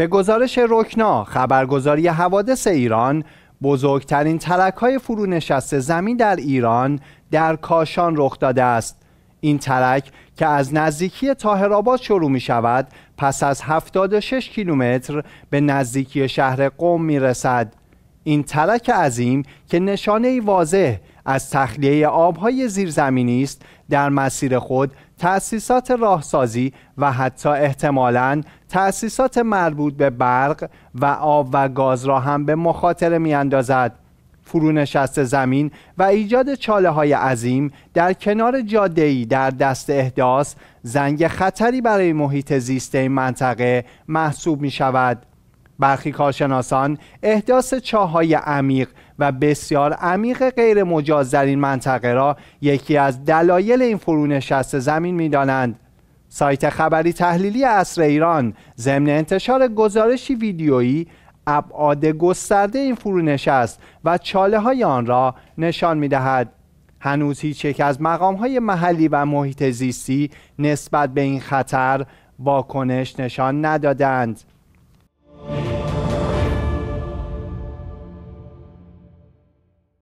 به گزارش رکنا خبرگزاری حوادث ایران بزرگترین ترک های نشست زمین در ایران در کاشان رخ داده است این ترک که از نزدیکی تاهرآباد شروع می شود پس از 76 کیلومتر به نزدیکی شهر قوم می رسد این تلک عظیم که نشانه واضح از تخلیه آبهای زیرزمینی است در مسیر خود تأسیسات راهسازی و حتی احتمالاً تأسیسات مربوط به برق و آب و گاز را هم به مخاطره میاندازد. فرونشست زمین و ایجاد چاله های عظیم در کنار جاده در دست احداث زنگ خطری برای محیط زیست این منطقه محسوب می شود. برخی کارشناسان احداث چاهای عمیق و بسیار عمیق غیر مجاز در این منطقه را یکی از دلایل این فرونشست زمین می دانند. سایت خبری تحلیلی اصر ایران ضمن انتشار گزارشی ویدیویی ابعاد گسترده این فرونشست و چاله های آن را نشان می دهد. هنوز هیچ یک از مقام های محلی و محیط زیستی نسبت به این خطر واکنش نشان ندادند.